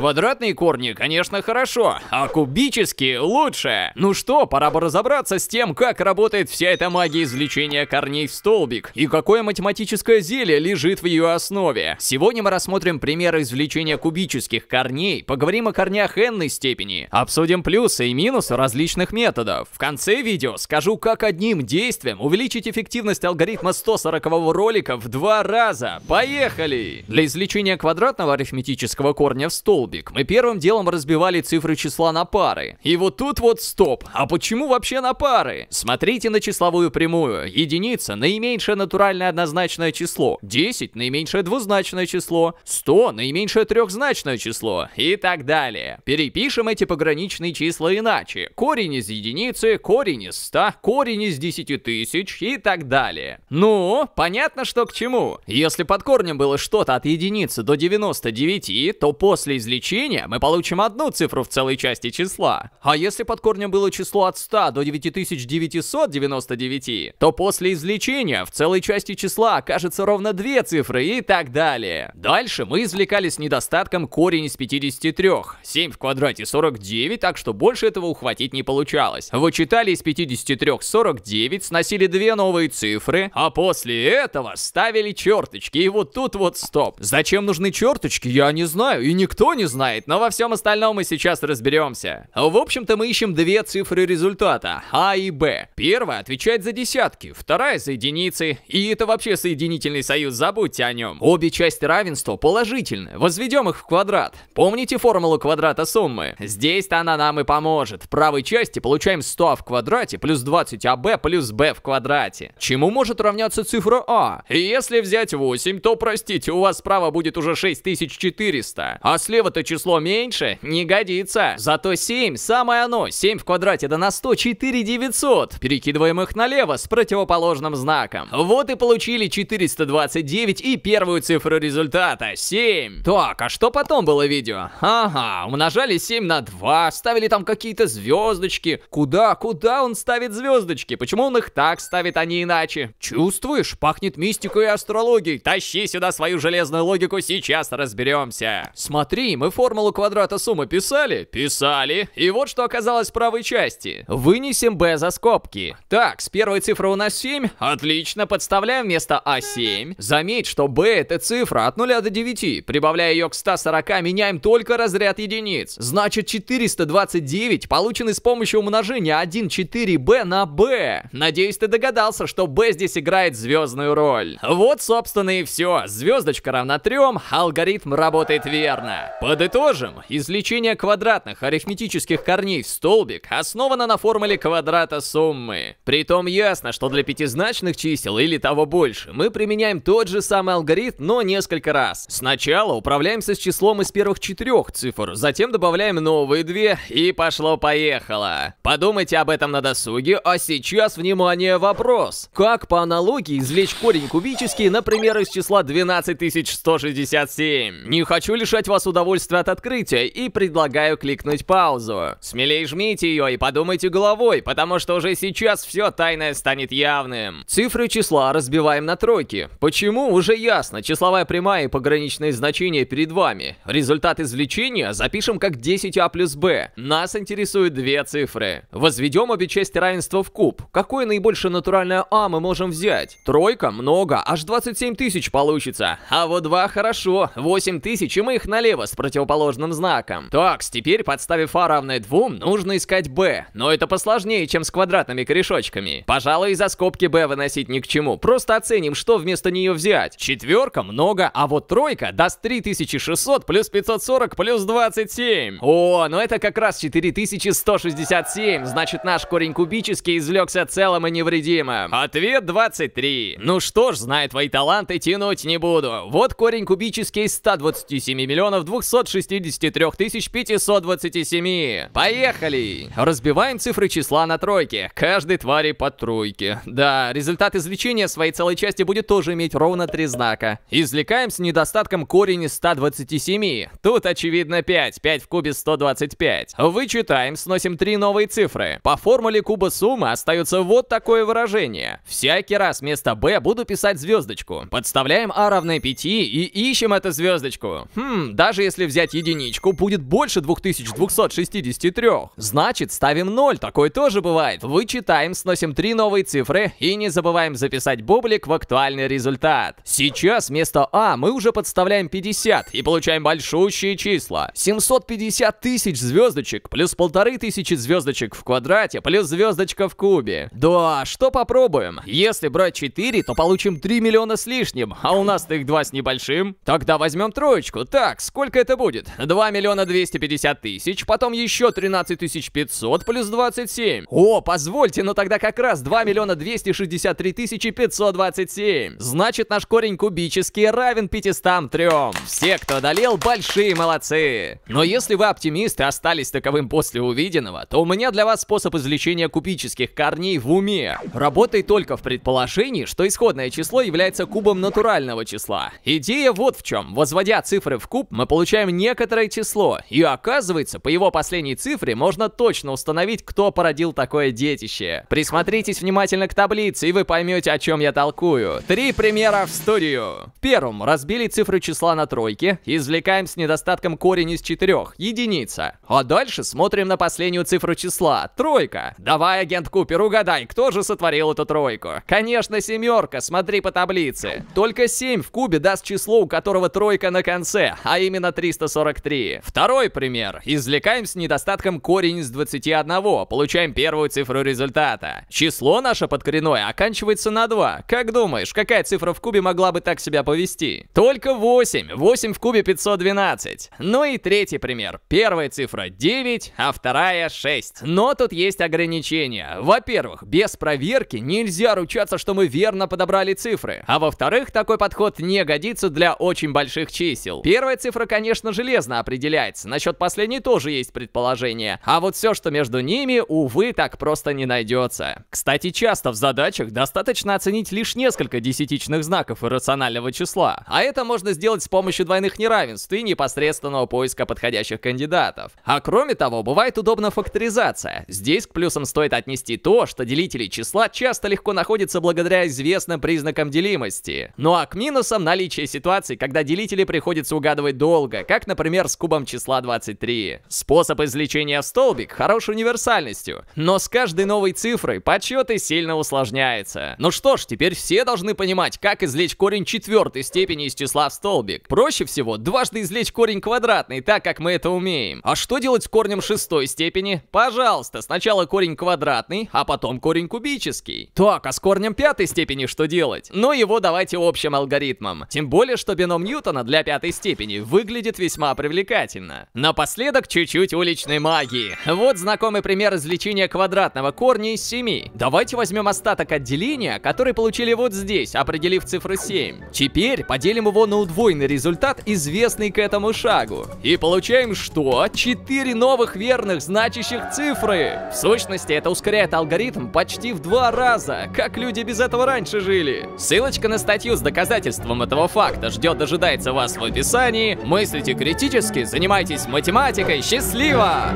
Квадратные корни, конечно, хорошо, а кубические лучше. Ну что, пора бы разобраться с тем, как работает вся эта магия извлечения корней в столбик, и какое математическое зелье лежит в ее основе. Сегодня мы рассмотрим примеры извлечения кубических корней, поговорим о корнях n степени, обсудим плюсы и минусы различных методов. В конце видео скажу, как одним действием увеличить эффективность алгоритма 140 ролика в два раза. Поехали! Для извлечения квадратного арифметического корня в столбик столбик, мы первым делом разбивали цифры числа на пары. И вот тут вот стоп. А почему вообще на пары? Смотрите на числовую прямую. Единица – наименьшее натуральное однозначное число. 10 – наименьшее двузначное число. 100 – наименьшее трехзначное число. И так далее. Перепишем эти пограничные числа иначе. Корень из единицы, корень из 100, корень из 10 тысяч и так далее. Ну, понятно, что к чему. Если под корнем было что-то от единицы до 99, то после извлечения причине мы получим одну цифру в целой части числа. А если под корнем было число от 100 до 9999, то после извлечения в целой части числа окажется ровно две цифры и так далее. Дальше мы извлекали с недостатком корень из 53. 7 в квадрате 49, так что больше этого ухватить не получалось. Вычитали из 53 49, сносили две новые цифры, а после этого ставили черточки. И вот тут вот стоп. Зачем нужны черточки, я не знаю, и никто не не знает, но во всем остальном мы сейчас разберемся. В общем-то, мы ищем две цифры результата, А и Б. Первая отвечает за десятки, вторая за единицы, и это вообще соединительный союз, забудьте о нем. Обе части равенства положительны, возведем их в квадрат. Помните формулу квадрата суммы? Здесь-то она нам и поможет. В правой части получаем 100 в квадрате плюс 20 АБ плюс Б в квадрате. Чему может равняться цифра А? И если взять 8, то, простите, у вас справа будет уже 6400, а слева какого-то число меньше не годится. Зато 7 самое оно. 7 в квадрате да на 100 4 900. Перекидываем их налево с противоположным знаком. Вот и получили 429 и первую цифру результата. 7. Так, а что потом было видео? Ага, умножали 7 на 2, ставили там какие-то звездочки. Куда, куда он ставит звездочки? Почему он их так ставит, а не иначе? Чувствуешь? Пахнет мистикой и астрологией. Тащи сюда свою железную логику, сейчас разберемся. Смотри, мы формулу квадрата суммы писали? Писали. И вот что оказалось в правой части. Вынесем b за скобки. Так, с первой цифры у нас 7. Отлично, подставляем вместо a7. А Заметь, что b это цифра от 0 до 9. Прибавляя ее к 140, меняем только разряд единиц. Значит, 429 получены с помощью умножения 1,4b на b. Надеюсь, ты догадался, что b здесь играет звездную роль. Вот, собственно, и все. Звездочка равна 3, алгоритм работает верно. Подытожим, извлечение квадратных арифметических корней в столбик основано на формуле квадрата суммы. Притом ясно, что для пятизначных чисел или того больше мы применяем тот же самый алгоритм, но несколько раз. Сначала управляемся с числом из первых четырех цифр, затем добавляем новые две и пошло-поехало. Подумайте об этом на досуге, а сейчас, внимание, вопрос. Как по аналогии извлечь корень кубический, например, из числа 12167? Не хочу лишать вас удовольствия удовольствие от открытия и предлагаю кликнуть паузу. Смелее жмите ее и подумайте головой, потому что уже сейчас все тайное станет явным. Цифры числа разбиваем на тройки. Почему? Уже ясно. Числовая прямая и пограничные значения перед вами. Результат извлечения запишем как 10а плюс b. Нас интересуют две цифры. Возведем обе части равенства в куб. Какое наибольшее натуральное а мы можем взять? Тройка много, аж 27 тысяч получится. А вот два хорошо, 8 тысяч и мы их налево спросим противоположным знаком. Так, теперь, подставив А равное 2, нужно искать Б. Но это посложнее, чем с квадратными корешочками. Пожалуй, за скобки Б выносить ни к чему. Просто оценим, что вместо нее взять. Четверка много, а вот тройка даст 3600 плюс 540 плюс 27. О, ну это как раз 4167. Значит, наш корень кубический извлекся целым и невредимым. Ответ 23. Ну что ж, зная твои таланты, тянуть не буду. Вот корень кубический 127 миллионов 200 263 527. Поехали! Разбиваем цифры числа на тройки. Каждой твари по тройке. Да, результат извлечения своей целой части будет тоже иметь ровно три знака. Извлекаем с недостатком корень из 127. Тут очевидно 5. 5 в кубе 125. Вычитаем, сносим три новые цифры. По формуле куба суммы остается вот такое выражение. Всякий раз вместо b буду писать звездочку. Подставляем а равное 5 и ищем эту звездочку. Хм, даже если взять единичку, будет больше 2263. Значит, ставим 0, такое тоже бывает. Вычитаем, сносим 3 новые цифры и не забываем записать бублик в актуальный результат. Сейчас вместо А мы уже подставляем 50 и получаем большущие числа. 750 тысяч звездочек плюс полторы тысячи звездочек в квадрате плюс звездочка в кубе. Да, что попробуем? Если брать 4, то получим 3 миллиона с лишним, а у нас их 2 с небольшим. Тогда возьмем троечку. Так, сколько это это будет? 2 миллиона 250 тысяч, потом еще 13 тысяч 500 плюс 27. О, позвольте, но тогда как раз 2 миллиона 263 тысячи 527. Значит, наш корень кубический равен 503. Все, кто одолел, большие молодцы. Но если вы оптимисты остались таковым после увиденного, то у меня для вас способ извлечения кубических корней в уме. Работай только в предположении, что исходное число является кубом натурального числа. Идея вот в чем. Возводя цифры в куб, мы получаем получаем некоторое число, и оказывается, по его последней цифре можно точно установить, кто породил такое детище. Присмотритесь внимательно к таблице, и вы поймете, о чем я толкую. Три примера в студию. Первым разбили цифру числа на тройки, извлекаем с недостатком корень из четырех, единица. А дальше смотрим на последнюю цифру числа, тройка. Давай, агент Купер, угадай, кто же сотворил эту тройку? Конечно, семерка, смотри по таблице. Только 7 в кубе даст число, у которого тройка на конце, а именно 3 343. Второй пример. Извлекаем с недостатком корень из 21, получаем первую цифру результата. Число наше подкоренное оканчивается на 2. Как думаешь, какая цифра в кубе могла бы так себя повести? Только 8. 8 в кубе 512. Ну и третий пример. Первая цифра 9, а вторая 6. Но тут есть ограничения. Во-первых, без проверки нельзя ручаться, что мы верно подобрали цифры. А во-вторых, такой подход не годится для очень больших чисел. Первая цифра, конечно, конечно, железно определяется. Насчет последней тоже есть предположение. А вот все, что между ними, увы, так просто не найдется. Кстати, часто в задачах достаточно оценить лишь несколько десятичных знаков иррационального числа. А это можно сделать с помощью двойных неравенств и непосредственного поиска подходящих кандидатов. А кроме того, бывает удобна факторизация. Здесь к плюсам стоит отнести то, что делители числа часто легко находятся благодаря известным признакам делимости. Ну а к минусам наличие ситуации, когда делители приходится угадывать долго, как, например, с кубом числа 23. Способ извлечения в столбик хорош универсальностью, но с каждой новой цифрой подсчеты сильно усложняются. Ну что ж, теперь все должны понимать, как извлечь корень четвертой степени из числа в столбик. Проще всего дважды извлечь корень квадратный, так как мы это умеем. А что делать с корнем шестой степени? Пожалуйста, сначала корень квадратный, а потом корень кубический. Так, а с корнем пятой степени что делать? Ну его давайте общим алгоритмом. Тем более, что бином Ньютона для пятой степени выглядит весьма привлекательно. Напоследок чуть-чуть уличной магии. Вот знакомый пример извлечения квадратного корня из 7. Давайте возьмем остаток отделения, который получили вот здесь, определив цифру 7. Теперь поделим его на удвоенный результат, известный к этому шагу. И получаем что? 4 новых верных значащих цифры. В сущности, это ускоряет алгоритм почти в два раза. Как люди без этого раньше жили? Ссылочка на статью с доказательством этого факта ждет дожидается вас в описании. Мыслите думайте критически, занимайтесь математикой. Счастливо!